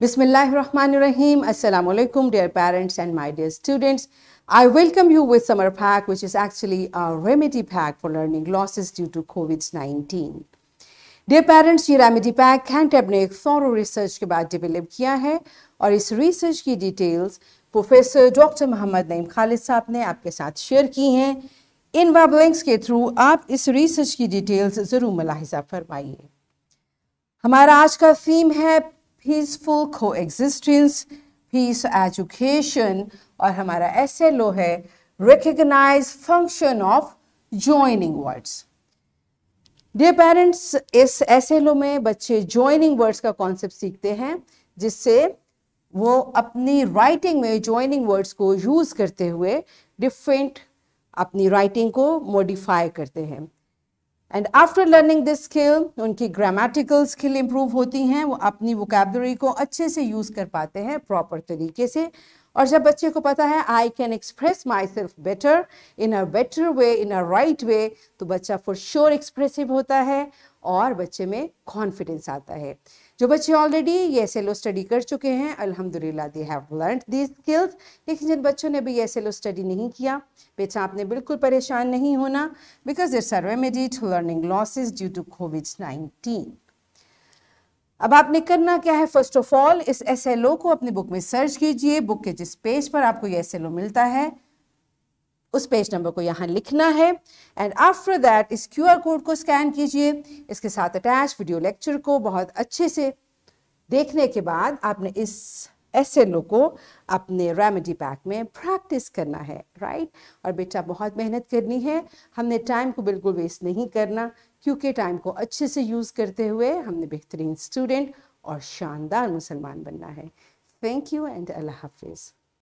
Bismillahirrahmanirrahim. Assalamu alaikum, dear parents and my dear students. I welcome you with summer pack, which is actually a remedy pack for learning losses due to COVID-19. Dear parents, ये remedy pack Cantab ने एक furrow research के बाद develop किया है और इस research की details professor doctor Mohammad Naeem Khalid साहब ने आपके साथ शेयर की हैं इन वेब लिंक्स के थ्रू आप इस रिसर्च की डिटेल्स ज़रूर मुलाहिजा फरमाइए हमारा आज का थीम है पीसफुल कोएग्जिस्टेंस पीस एजुकेशन और हमारा एस एल ओ है recognise function of joining words dear parents इस एस एल ओ में बच्चे ज्वाइनिंग वर्ड्स का कॉन्सेप्ट सीखते हैं जिससे वो अपनी राइटिंग में ज्वाइनिंग वर्ड्स को यूज़ करते हुए डिफरेंट अपनी राइटिंग को मॉडिफाई करते हैं and after learning this skill उनकी ग्रामेटिकल स्किल इम्प्रूव होती हैं वो अपनी वोकेबलरी को अच्छे से यूज़ कर पाते हैं प्रॉपर तरीके से और जब बच्चे को पता है I can express myself better in a better way in a right way तो बच्चा फॉर श्योर एक्सप्रेसिव होता है और बच्चे में कॉन्फिडेंस आता है जो बच्चे ऑलरेडी ये एस एल ओ स्टडी कर चुके हैं अलहमदिल्ला they have learn these skills लेकिन जिन बच्चों ने भी ये एस एल ओ स्टडी नहीं किया बेचा आपने बिल्कुल परेशान नहीं होना because it's a to learning losses due to COVID nineteen अब आपने करना क्या है फर्स्ट ऑफ ऑल इस एस को अपनी बुक में सर्च कीजिए बुक के जिस पेज पर आपको ये एस मिलता है उस पेज नंबर को यहाँ लिखना है एंड आफ्टर दैट इस क्यू कोड को स्कैन कीजिए इसके साथ अटैच वीडियो लेक्चर को बहुत अच्छे से देखने के बाद आपने इस ऐसे लोग को अपने रेमेडी पैक में प्रैक्टिस करना है राइट और बेटा बहुत मेहनत करनी है हमने टाइम को बिल्कुल वेस्ट नहीं करना क्योंकि टाइम को अच्छे से यूज़ करते हुए हमने बेहतरीन स्टूडेंट और शानदार मुसलमान बनना है थैंक यू एंड अल्लाह हाफिज़